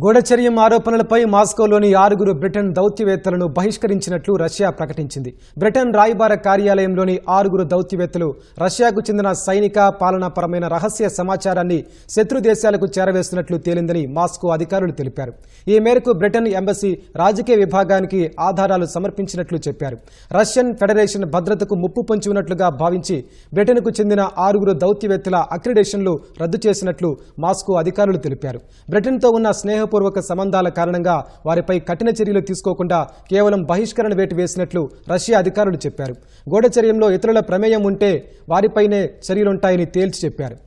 గూఢచర్యం ఆరోపణలపై మాస్కోలోని ఆరుగురు బ్రిటన్ దౌత్యవేత్తలను బహిష్కరించినట్లు రష్యా ప్రకటించింది బ్రిటన్ రాయబార కార్యాలయంలోని ఆరుగురు దౌత్యవేత్తలు రష్యాకు చెందిన సైనిక పాలనాపరమైన రహస్య సమాచారాన్ని శత్రు దేశాలకు చేరవేస్తున్నట్లు తేలిందని మాస్కో అధికారులు తెలిపారు ఈ మేరకు బ్రిటన్ ఎంబసీ రాజకీయ విభాగానికి ఆధారాలు సమర్పించినట్లు చెప్పారు రష్యన్ ఫెడరేషన్ భద్రతకు ముప్పు పొంచి ఉన్నట్లుగా భావించి బ్రిటన్కు చెందిన ఆరుగురు దౌత్యవేత్తల అక్రిడేషన్లు రద్దు చేసినట్లు మాస్కో అధికారులు తెలిపారు బ్రిటన్తో ఉన్న స్నేహ స్నేహపూర్వక సంబంధాల కారణంగా వారిపై కఠిన చర్యలు తీసుకోకుండా కేవలం బహిష్కరణ వేటు వేసినట్లు రష్యా అధికారులు చెప్పారు గోడచర్యంలో ఇతరుల ప్రమేయం ఉంటే వారిపైనే చర్యలుంటాయని తేల్చి చెప్పారు